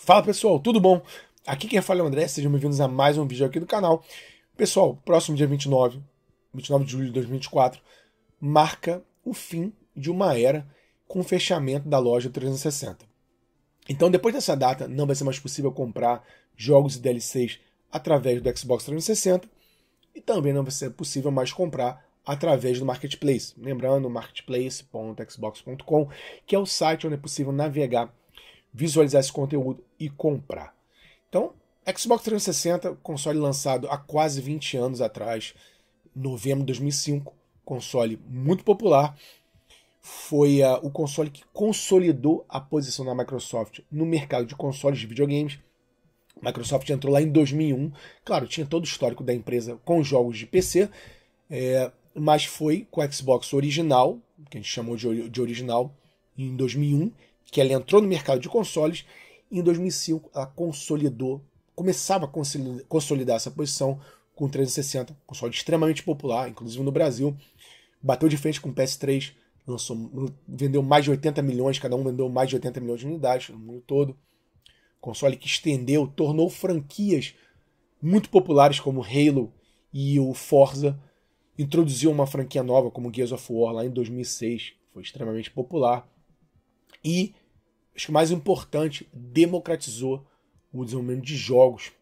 Fala pessoal, tudo bom? Aqui quem fala é o André, sejam bem-vindos a mais um vídeo aqui do canal. Pessoal, próximo dia 29, 29 de julho de 2024, marca o fim de uma era com o fechamento da loja 360. Então, depois dessa data, não vai ser mais possível comprar jogos e DLCs através do Xbox 360 e também não vai ser possível mais comprar através do marketplace. Lembrando, marketplace.xbox.com, que é o site onde é possível navegar visualizar esse conteúdo e comprar. Então, Xbox 360, console lançado há quase 20 anos atrás, novembro de 2005, console muito popular, foi uh, o console que consolidou a posição da Microsoft no mercado de consoles de videogames. Microsoft entrou lá em 2001, claro, tinha todo o histórico da empresa com jogos de PC, é, mas foi com o Xbox original, que a gente chamou de, de original, em 2001, que ela entrou no mercado de consoles e em 2005 ela consolidou, começava a consolidar essa posição com o 360, um console extremamente popular, inclusive no Brasil. Bateu de frente com o PS3, lançou, vendeu mais de 80 milhões, cada um vendeu mais de 80 milhões de unidades no mundo todo. Console que estendeu, tornou franquias muito populares como Halo e o Forza. Introduziu uma franquia nova como Gears of War lá em 2006, foi extremamente popular. E, acho que mais importante, democratizou o desenvolvimento de jogos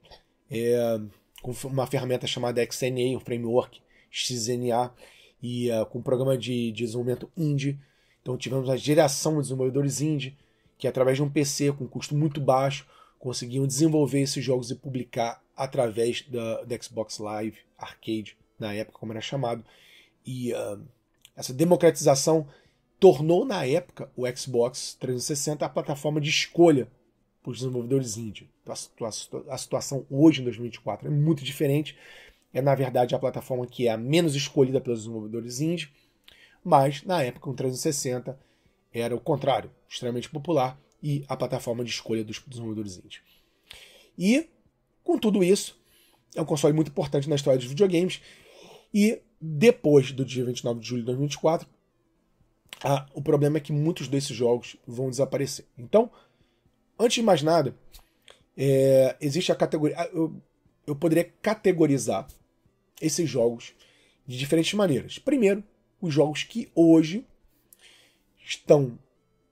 é, com uma ferramenta chamada XNA, um framework XNA, e uh, com um programa de, de desenvolvimento indie. Então tivemos a geração de desenvolvedores indie que através de um PC com custo muito baixo conseguiam desenvolver esses jogos e publicar através da, da Xbox Live Arcade, na época como era chamado. E uh, essa democratização tornou na época o Xbox 360 a plataforma de escolha para os desenvolvedores indie. Então, a situação hoje, em 2024, é muito diferente. É, na verdade, a plataforma que é a menos escolhida pelos desenvolvedores indie, mas na época, o 360 era o contrário, extremamente popular e a plataforma de escolha dos desenvolvedores indie. E, com tudo isso, é um console muito importante na história dos videogames. E depois do dia 29 de julho de 2024, ah, o problema é que muitos desses jogos vão desaparecer. Então, antes de mais nada, é, existe a categoria. Ah, eu, eu poderia categorizar esses jogos de diferentes maneiras. Primeiro, os jogos que hoje estão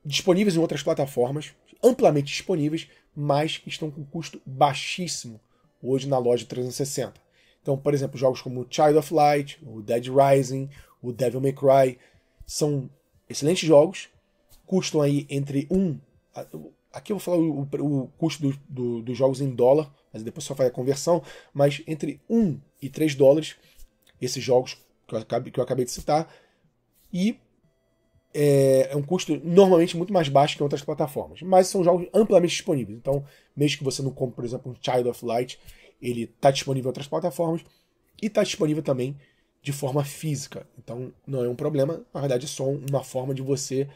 disponíveis em outras plataformas, amplamente disponíveis, mas que estão com custo baixíssimo hoje na loja 360. Então, por exemplo, jogos como Child of Light, o Dead Rising, o Devil May Cry são excelentes jogos, custam aí entre um. Aqui eu vou falar o, o custo do, do, dos jogos em dólar, mas depois só faz a conversão. Mas entre 1 e 3 dólares, esses jogos que eu acabei, que eu acabei de citar. E é, é, um custo normalmente muito mais baixo que outras plataformas. Mas são jogos amplamente disponíveis. Então, mesmo que você não compre, por exemplo, um Child of Light, ele está disponível em outras plataformas. E está disponível também de forma física. Então não é um problema, na verdade é só uma forma de você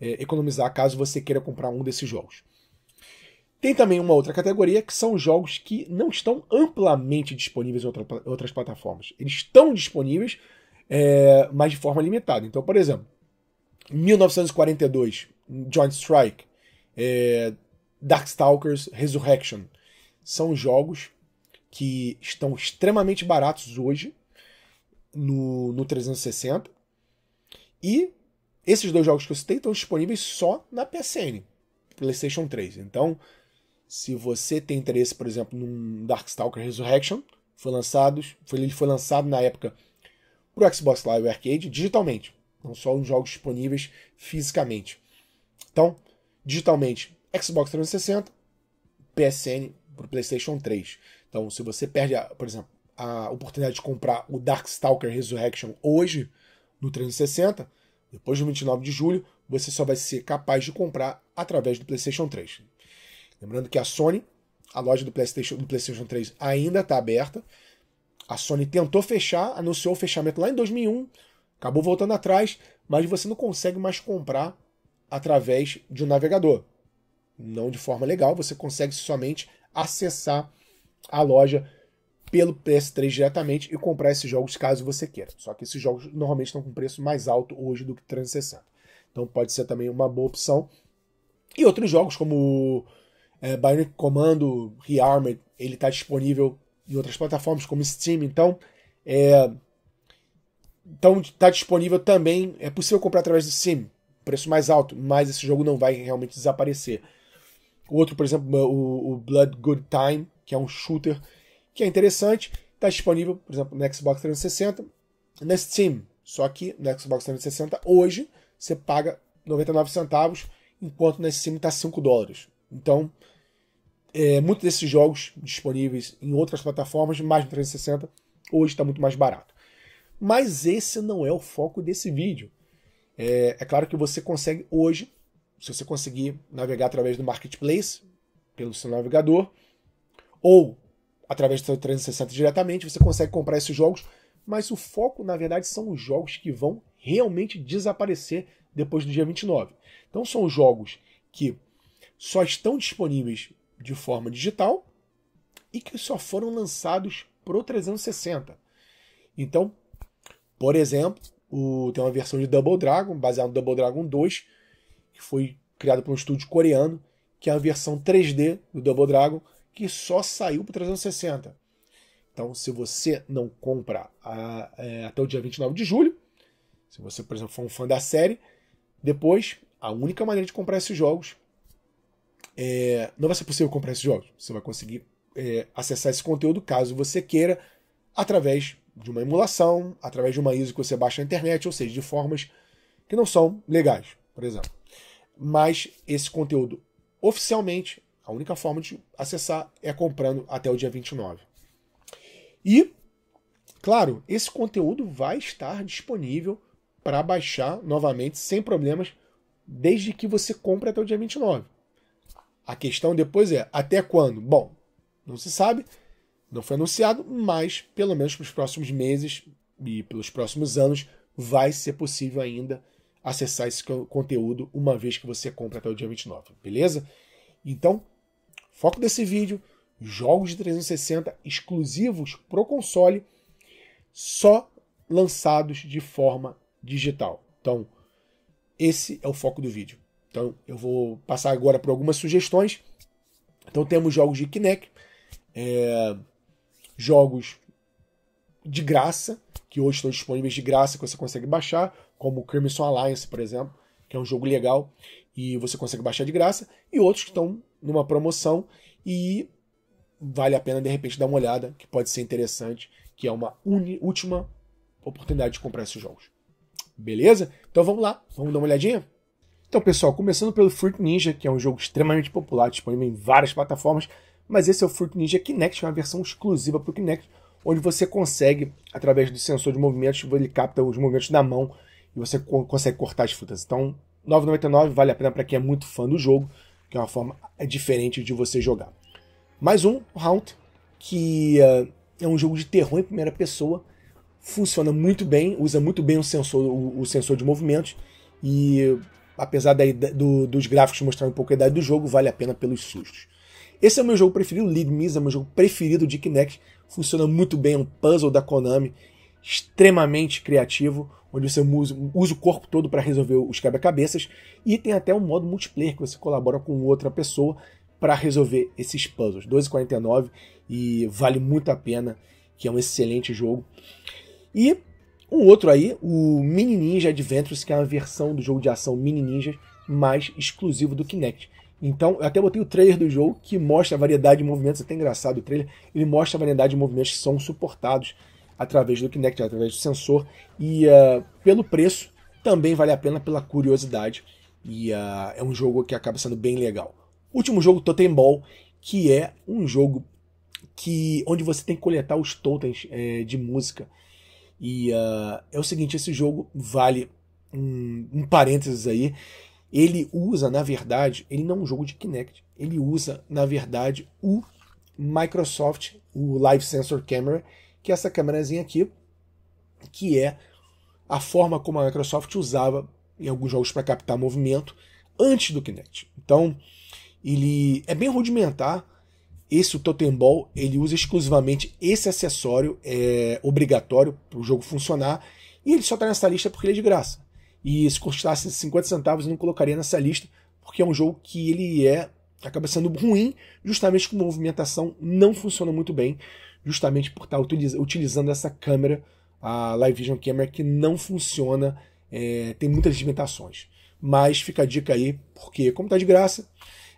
é, economizar caso você queira comprar um desses jogos. Tem também uma outra categoria que são jogos que não estão amplamente disponíveis em outra, outras plataformas. Eles estão disponíveis, é, mas de forma limitada. Então, por exemplo, 1942, Joint Strike, é, Darkstalkers Resurrection. São jogos que estão extremamente baratos hoje, no, no 360. E esses dois jogos que eu citei estão disponíveis só na PSN, PlayStation 3. Então, se você tem interesse, por exemplo, num Darkstalker Resurrection, foi lançado, foi, ele foi lançado na época para o Xbox Live Arcade digitalmente, não só os jogos disponíveis fisicamente. Então, digitalmente, Xbox 360, PSN para PlayStation 3. Então, se você perde, por exemplo, a oportunidade de comprar o Darkstalker Resurrection hoje, no 360, depois do 29 de julho, você só vai ser capaz de comprar através do PlayStation 3. Lembrando que a Sony, a loja do PlayStation, do PlayStation 3 ainda está aberta. A Sony tentou fechar, anunciou o fechamento lá em 2001, acabou voltando atrás, mas você não consegue mais comprar através de um navegador. Não de forma legal, você consegue somente acessar a loja pelo PS3 diretamente e comprar esses jogos caso você queira. Só que esses jogos normalmente estão com preço mais alto hoje do que 360. Então pode ser também uma boa opção. E outros jogos como é, Bionic Commando, Rearmed, ele está disponível em outras plataformas como Steam, então é, então está disponível também, é possível comprar através do Steam, preço mais alto, mas esse jogo não vai realmente desaparecer. Outro, por exemplo, o, o Blood Good Time, que é um shooter que é interessante. Está disponível, por exemplo, no Xbox 360, na Steam. Só que no Xbox 360, hoje, você paga 99 centavos, enquanto na Steam está 5 dólares. Então, é, muitos desses jogos disponíveis em outras plataformas, mais no 360, hoje está muito mais barato. Mas esse não é o foco desse vídeo. É, é, claro que você consegue hoje, se você conseguir navegar através do marketplace, pelo seu navegador, ou através do seu 360 diretamente, você consegue comprar esses jogos, mas o foco, na verdade, são os jogos que vão realmente desaparecer depois do dia 29. Então são jogos que só estão disponíveis de forma digital e que só foram lançados pro 360. Então, por exemplo, o, tem uma versão de Double Dragon, baseada no Double Dragon 2, que foi criado por um estúdio coreano, que é a versão 3D do Double Dragon, que só saiu para 360. Então, se você não compra a, é, até o dia 29 de julho, se você, por exemplo, for um fã da série, depois a única maneira de comprar esses jogos é, não vai ser possível comprar esses jogos. Você vai conseguir é, acessar esse conteúdo caso você queira, através de uma emulação, através de uma ISO que você baixa na internet, ou seja, de formas que não são legais, por exemplo. Mas esse conteúdo oficialmente a única forma de acessar é comprando até o dia 29. E, claro, esse conteúdo vai estar disponível para baixar novamente sem problemas desde que você compre até o dia 29. A questão depois é até quando? Bom, não se sabe, não foi anunciado, mas pelo menos para os próximos meses e pelos próximos anos vai ser possível ainda acessar esse conteúdo uma vez que você compra até o dia 29, beleza? Então, Foco desse vídeo: jogos de 360 exclusivos pro console, só lançados de forma digital. Então, esse é o foco do vídeo. Então, eu vou passar agora por algumas sugestões. Então, temos jogos de Kinect, é, jogos de graça, que hoje estão disponíveis de graça, que você consegue baixar, como Crimson Alliance, por exemplo, que é um jogo legal e você consegue baixar de graça, e outros que estão numa promoção e vale a pena de repente dar uma olhada, que pode ser interessante, que é uma última oportunidade de comprar esses jogos. Beleza? Então vamos lá, vamos dar uma olhadinha? Então, pessoal, começando pelo Fruit Ninja, que é um jogo extremamente popular, disponível em várias plataformas, mas esse é o Fruit Ninja Kinect, é uma versão exclusiva para o Kinect, onde você consegue, através do sensor de movimentos, ele capta os movimentos da mão e você consegue cortar as frutas. Então, R$ 9,99 vale a pena para quem é muito fã do jogo que é uma forma é diferente de você jogar. Mais um, Haunt, que uh, é um jogo de terror em primeira pessoa, funciona muito bem, usa muito bem o sensor, o, o sensor de movimentos, e apesar da, do, dos gráficos mostrarem um pouco a idade do jogo, vale a pena pelos sustos. Esse é o meu jogo preferido, Lead Me, é o meu jogo preferido de Kinect, funciona muito bem, é um puzzle da Konami, extremamente criativo, onde você usa, o corpo todo para resolver os quebra-cabeças, e tem até um modo multiplayer que você colabora com outra pessoa para resolver esses puzzles. 12,49 e vale muito a pena, que é um excelente jogo. E um outro aí, o Mini Ninja Adventures, que é uma versão do jogo de ação Mini Ninja, mais exclusivo do Kinect. Então, eu até botei o trailer do jogo que mostra a variedade de movimentos, até engraçado o trailer, ele mostra a variedade de movimentos que são suportados através do Kinect, através do sensor. E uh, pelo preço, também vale a pena pela curiosidade. E uh, é um jogo que acaba sendo bem legal. Último jogo, Totem Ball, que é um jogo que onde você tem que coletar os totens é, de música. E uh, é o seguinte, esse jogo vale um, um parênteses aí. Ele usa, na verdade, ele não é um jogo de Kinect. Ele usa, na verdade, o Microsoft, o Live Sensor Camera, que é essa câmerazinha aqui, que é a forma como a Microsoft usava em alguns jogos para captar movimento antes do Kinect. Então, ele é bem rudimentar. Esse o Totem Ball, ele usa exclusivamente esse acessório, é obrigatório para o jogo funcionar, e ele só está nessa lista porque ele é de graça. E se custasse 50 centavos, eu não colocaria nessa lista, porque é um jogo que ele é acaba sendo ruim, justamente com movimentação não funciona muito bem justamente por estar tá utilizando essa câmera, a Live Vision Camera, que não funciona, é, tem muitas limitações. Mas fica a dica aí, porque como está de graça,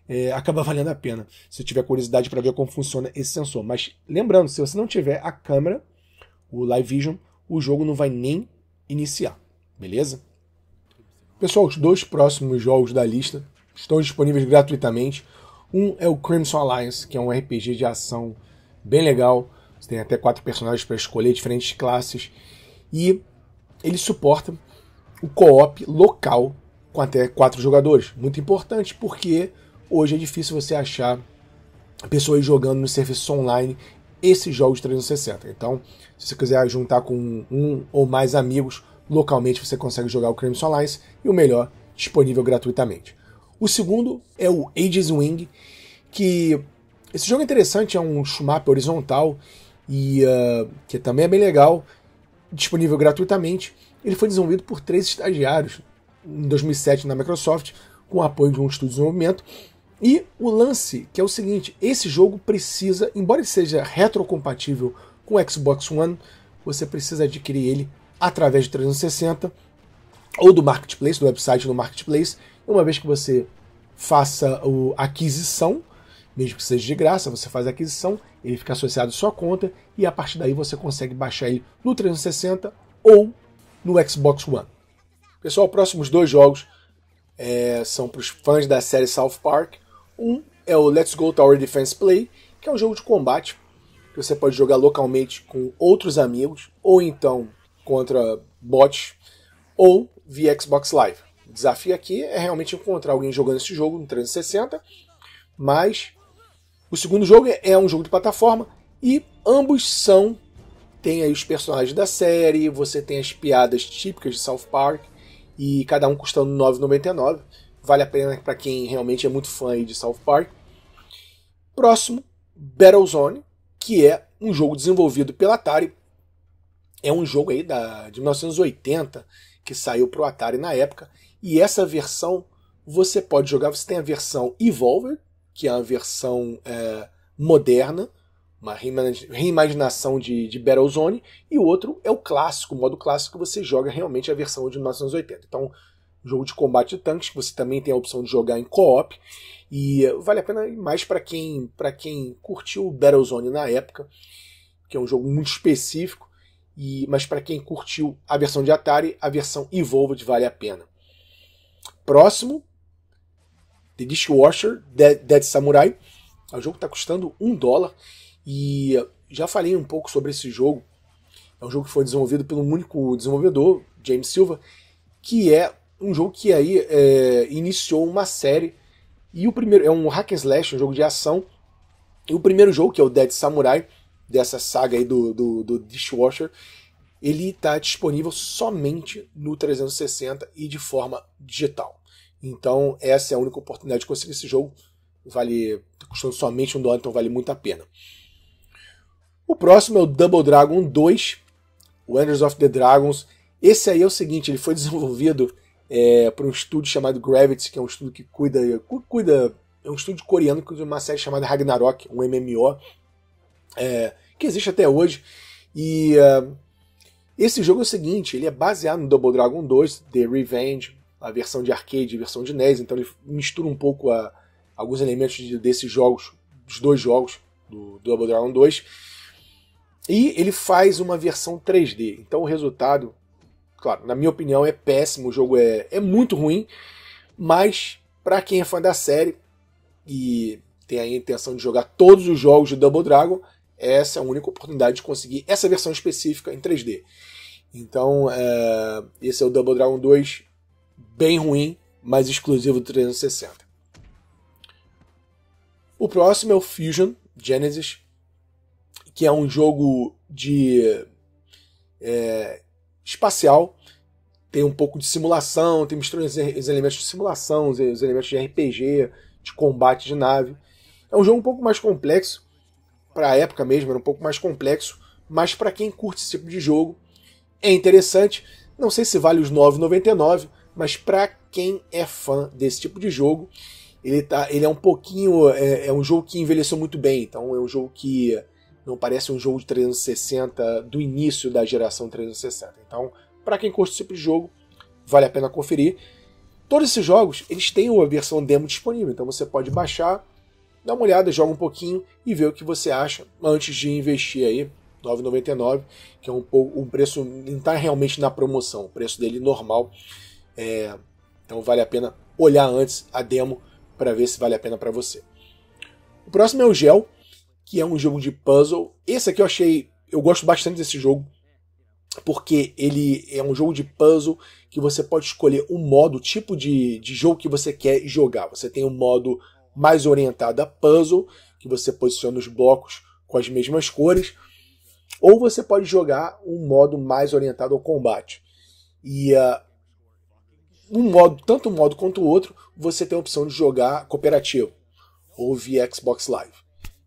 é, acaba valendo a pena se tiver curiosidade para ver como funciona esse sensor. Mas lembrando, se você não tiver a câmera, o Live Vision, o jogo não vai nem iniciar, beleza? Pessoal, os dois próximos jogos da lista estão disponíveis gratuitamente. Um é o Crimson Alliance, que é um RPG de ação bem legal. Você tem até quatro personagens para escolher, diferentes classes. E ele suporta o co-op local com até quatro jogadores. Muito importante porque hoje é difícil você achar pessoas jogando no serviço online esses jogos 360. Então, se você quiser juntar com um ou mais amigos, localmente você consegue jogar o Crimson Lines e o melhor, disponível gratuitamente. O segundo é o Ages Wing, que esse jogo é interessante, é um shmup horizontal e uh, que também é bem legal, disponível gratuitamente. Ele foi desenvolvido por três estagiários em 2007 na Microsoft, com o apoio de um estúdio de desenvolvimento. E o lance que é o seguinte: esse jogo precisa, embora ele seja retrocompatível com o Xbox One, você precisa adquirir ele através de 360 ou do marketplace, do website do marketplace. Uma vez que você faça a aquisição, mesmo que seja de graça, você faz a aquisição, ele fica associado à sua conta e a partir daí você consegue baixar ele no 360 ou no Xbox One. Pessoal, próximos dois jogos é, são para os fãs da série South Park. Um é o Let's Go Tower Defense Play, que é um jogo de combate que você pode jogar localmente com outros amigos ou então contra bots ou via Xbox Live. O desafio aqui é realmente encontrar alguém jogando esse jogo no 360, mas o segundo jogo é, é um jogo de plataforma e ambos são tem aí os personagens da série, você tem as piadas típicas de South Park e cada um custando 9,99. Vale a pena para quem realmente é muito fã de South Park. Próximo, Battlezone, que é um jogo desenvolvido pela Atari. É um jogo aí da, de 1980 que saiu para o Atari na época. E essa versão você pode jogar. Você tem a versão Evolver, que é a versão é, moderna, uma reimaginação de, de Battlezone, e o outro é o clássico, o modo clássico que você joga realmente a versão de 1980. Então, jogo de combate de tanques, você também tem a opção de jogar em co-op, e vale a pena mais para quem, quem curtiu Battlezone na época, que é um jogo muito específico, e, mas para quem curtiu a versão de Atari, a versão Evolved vale a pena. Próximo, The Dishwasher, Dead, Dead Samurai. O é jogo está custando um dólar e já falei um pouco sobre esse jogo. É um jogo que foi desenvolvido pelo único desenvolvedor, James Silva, que é um jogo que aí é, iniciou uma série. E o primeiro é um hack and slash, um jogo de ação. E o primeiro jogo, que é o Dead Samurai, dessa saga aí do, do, do Dishwasher, ele está disponível somente no 360 e de forma digital. Então, essa é a única oportunidade de conseguir esse jogo. Vale, tá custando somente um dólar, então vale muito a pena. O próximo é o Double Dragon 2, Wonders of the Dragons. Esse aí é o seguinte, ele foi desenvolvido é, por um estúdio chamado Gravity, que é um estúdio que cuida, cuida é um estúdio coreano que cuida de uma série chamada Ragnarok, um MMO, é, que existe até hoje. E é, esse jogo é o seguinte, ele é baseado no Double Dragon 2, The Revenge, a versão de arcade e a versão de NES, então ele mistura um pouco a, alguns elementos de, desses jogos, dos dois jogos, do, do Double Dragon 2. E ele faz uma versão 3D. Então o resultado, claro, na minha opinião, é péssimo. O jogo é, é muito ruim. Mas, para quem é fã da série e tem a intenção de jogar todos os jogos de Double Dragon, essa é a única oportunidade de conseguir essa versão específica em 3D. Então, é, esse é o Double Dragon 2 bem ruim, mas exclusivo do 360. O próximo é o Fusion Genesis, que é um jogo de é, espacial. Tem um pouco de simulação, tem misturando os elementos de simulação, os elementos de RPG, de combate de nave. É um jogo um pouco mais complexo, para a época mesmo, era um pouco mais complexo, mas para quem curte esse tipo de jogo, é interessante. Não sei se vale os 9,99, mas para quem é fã desse tipo de jogo, ele, tá, ele é um pouquinho. É, é, um jogo que envelheceu muito bem, então é um jogo que não parece um jogo de 360 do início da geração 360. Então, para quem curte esse tipo de jogo, vale a pena conferir. Todos esses jogos, eles têm uma versão demo disponível, então você pode baixar, dar uma olhada, joga um pouquinho e ver o que você acha antes de investir aí 9,99, que é um pouco um preço não está realmente na promoção, o preço dele normal é, então vale a pena olhar antes a demo para ver se vale a pena para você. O próximo é o Gel, que é um jogo de puzzle. Esse aqui eu achei, eu gosto bastante desse jogo porque ele é um jogo de puzzle que você pode escolher o modo, o tipo de, de jogo que você quer jogar. Você tem um modo mais orientado a puzzle, que você posiciona os blocos com as mesmas cores, ou você pode jogar um modo mais orientado ao combate. E uh, um modo, tanto um modo quanto o outro, você tem a opção de jogar cooperativo ou via Xbox Live.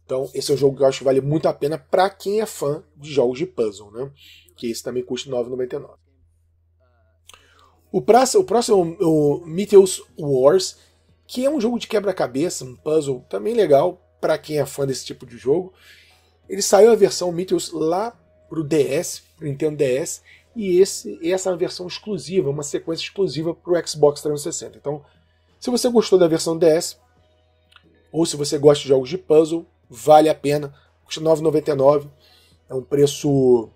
Então, esse é um jogo que eu acho que vale muito a pena para quem é fã de jogos de puzzle, né? Que esse também custa R$ 9,99. O, praça, o próximo é o, o Wars, que é um jogo de quebra-cabeça, um puzzle também legal para quem é fã desse tipo de jogo. Ele saiu a versão Mythos lá pro DS, pro Nintendo DS, e esse, essa é uma versão exclusiva, uma sequência exclusiva para o Xbox 360. Então, se você gostou da versão DS, ou se você gosta de jogos de puzzle, vale a pena. Custa R$ 9,99, é um preço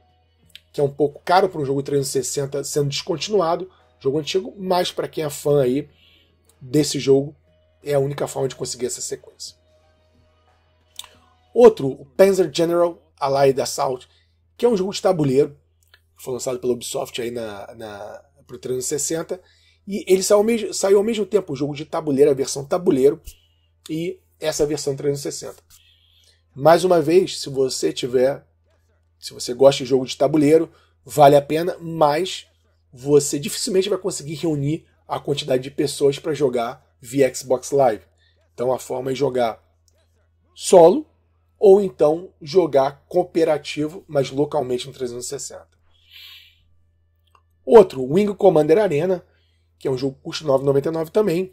que é um pouco caro para um jogo 360 sendo descontinuado, jogo antigo, mas para quem é fã aí desse jogo, é a única forma de conseguir essa sequência. Outro, o Panzer General Allied Assault, que é um jogo de tabuleiro, foi lançado pela Ubisoft aí na, na, pro 360. E ele saiu ao, mesmo, saiu ao mesmo tempo o jogo de tabuleiro, a versão tabuleiro, e essa versão 360. Mais uma vez, se você tiver. Se você gosta de jogo de tabuleiro, vale a pena, mas você dificilmente vai conseguir reunir a quantidade de pessoas para jogar via Xbox Live. Então a forma é jogar solo ou então jogar cooperativo, mas localmente no 360. Outro, Wing Commander Arena, que é um jogo que custa 9,99 também.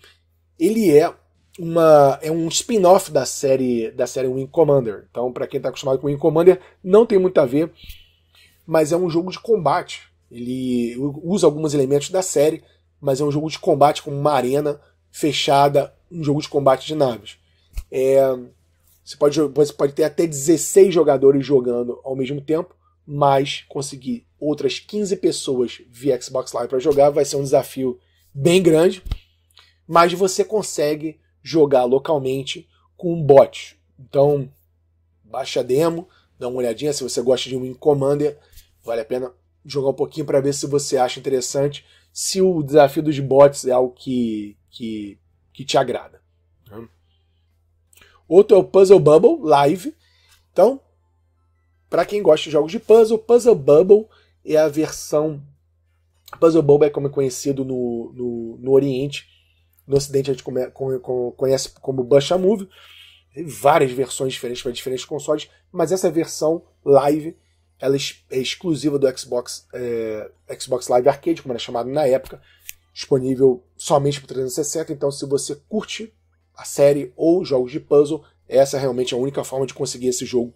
Ele é uma é um spin-off da série da série Wing Commander. Então, para quem está acostumado com Wing Commander, não tem muito a ver, mas é um jogo de combate. Ele usa alguns elementos da série, mas é um jogo de combate com uma arena fechada, um jogo de combate de naves. É, você, pode, você pode ter até 16 jogadores jogando ao mesmo tempo, mas conseguir outras 15 pessoas via Xbox Live para jogar, vai ser um desafio bem grande, mas você consegue jogar localmente com um bot. Então, baixa a demo, dá uma olhadinha se você gosta de um Commander, vale a pena jogar um pouquinho para ver se você acha interessante, se o desafio dos bots é algo que, que, que te agrada. Né? Outro é o Puzzle Bubble Live. Então, para quem gosta de jogos de puzzle, Puzzle Bubble é a versão. Puzzle Bob é como é conhecido no, no, no Oriente. No Ocidente a gente come, come, come, conhece como Bush Move. Tem várias versões diferentes para diferentes consoles, mas essa versão live ela é exclusiva do Xbox, é, Xbox Live Arcade, como era chamado na época, disponível somente para 360. Então, se você curte a série ou jogos de puzzle, essa realmente é a única forma de conseguir esse jogo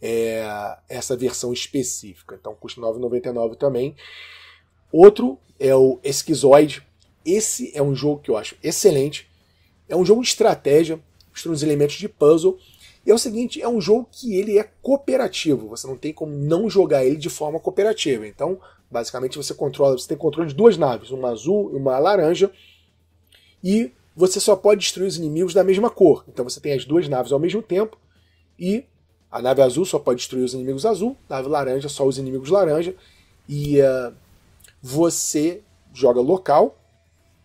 é, essa versão específica. Então custa 9,99 também. Outro é o Esquizoid. Esse é um jogo que eu acho excelente. É um jogo de estratégia, mistura os elementos de puzzle. E é o seguinte, é um jogo que ele é cooperativo. Você não tem como não jogar ele de forma cooperativa. Então, basicamente você controla, você tem controle de duas naves, uma azul e uma laranja. E você só pode destruir os inimigos da mesma cor. Então você tem as duas naves ao mesmo tempo e a nave azul só pode destruir os inimigos azul, nave laranja só os inimigos laranja. E uh, você joga local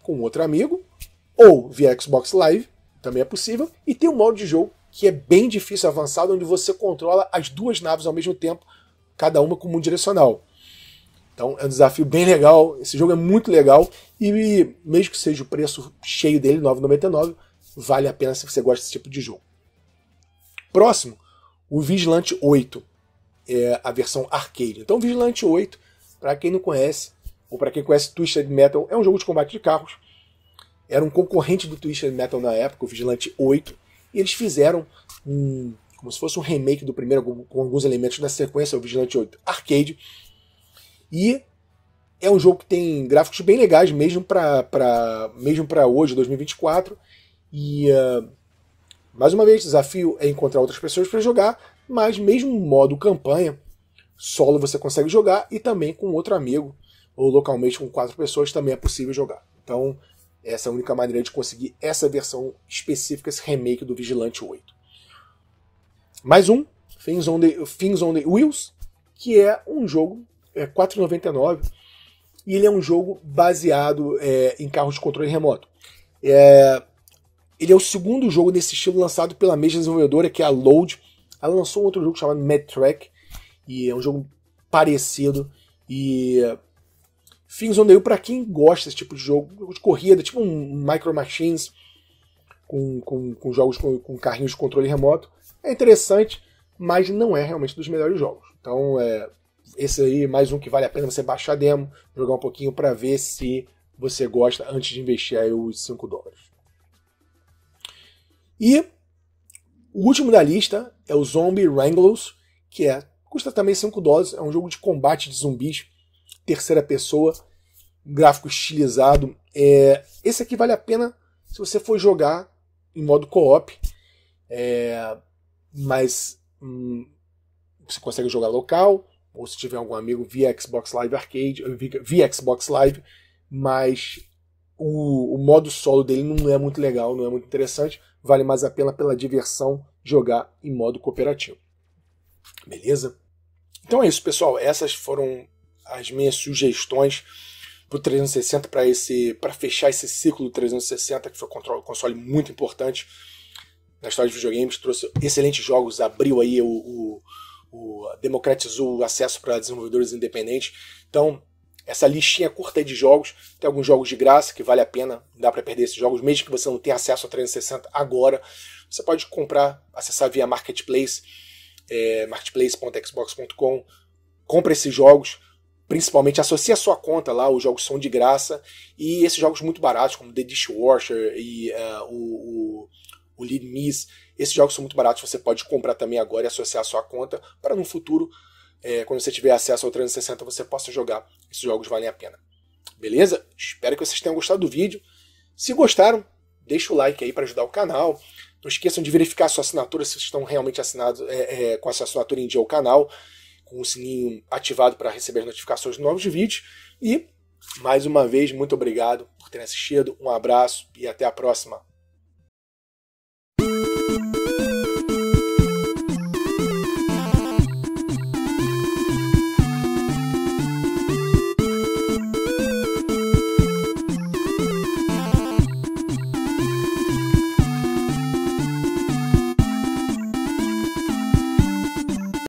com outro amigo, ou via Xbox Live, também é possível. E tem um modo de jogo que é bem difícil avançado, onde você controla as duas naves ao mesmo tempo, cada uma com um direcional. Então é um desafio bem legal, esse jogo é muito legal e mesmo que seja o preço cheio dele, 9,99, vale a pena se você gosta desse tipo de jogo. Próximo, o Vigilante 8, é a versão arcade. Então, Vigilante 8, para quem não conhece, ou para quem conhece Twisted Metal, é um jogo de combate de carros. Era um concorrente do Twisted Metal na época, o Vigilante 8. E eles fizeram um, como se fosse um remake do primeiro, com alguns elementos da sequência, o Vigilante 8 Arcade. E é um jogo que tem gráficos bem legais, mesmo para mesmo hoje, 2024. E. Uh, mais uma vez, desafio é encontrar outras pessoas para jogar, mas mesmo modo campanha, solo você consegue jogar e também com outro amigo, ou localmente com quatro pessoas também é possível jogar. Então, essa é a única maneira de conseguir essa versão específica, esse remake do Vigilante 8. Mais um, Things on the, Things on the Wheels, que é um jogo é R$ 4,99 e ele é um jogo baseado é, em carros de controle remoto. É, ele é o segundo jogo nesse estilo lançado pela mesma desenvolvedora, que é a Load. Ela lançou um outro jogo chamado Mad Track, e é um jogo parecido. E fins on the Hill, pra quem gosta desse tipo de jogo, jogo de corrida, tipo um Micro Machines, com, com, com jogos com, com, carrinhos de controle remoto, é interessante, mas não é realmente dos melhores jogos. Então, é, esse aí, mais um que vale a pena você baixar demo, jogar um pouquinho para ver se você gosta antes de investir aí os 5 dólares. E o último da lista é o Zombie Wranglers, que é custa também 5 dólares, é um jogo de combate de zumbis, terceira pessoa, gráfico estilizado. É, esse aqui vale a pena se você for jogar em modo co-op, é, mas hum, você consegue jogar local, ou se tiver algum amigo via Xbox Live Arcade, via, via Xbox Live, mas o, o, modo solo dele não é muito legal, não é muito interessante vale mais a pena pela diversão jogar em modo cooperativo. Beleza? Então é isso, pessoal. Essas foram as minhas sugestões para o 360 para esse para fechar esse ciclo do 360 que foi um console muito importante na história de videogames trouxe excelentes jogos abriu aí o, o, o democratizou o acesso para desenvolvedores independentes então essa listinha curta de jogos. Tem alguns jogos de graça que vale a pena, dá para perder esses jogos, mesmo que você não tenha acesso a 360 agora. Você pode comprar, acessar via Marketplace, é, marketplace.xbox.com. Compra esses jogos, principalmente associe a sua conta lá, os jogos são de graça. E esses jogos muito baratos, como The Dishwasher e uh, o, o, o Lead Miss, esses jogos são muito baratos, você pode comprar também agora e associar a sua conta para no futuro é, quando você tiver acesso ao 360, você possa jogar. Esses jogos valem a pena. Beleza? Espero que vocês tenham gostado do vídeo. Se gostaram, deixa o like aí para ajudar o canal. Não esqueçam de verificar a sua assinatura, se estão realmente assinados é, é, com essa assinatura em dia ao canal, com o sininho ativado para receber as notificações de novos vídeos. E, mais uma vez, muito obrigado por terem assistido. Um abraço e até a próxima.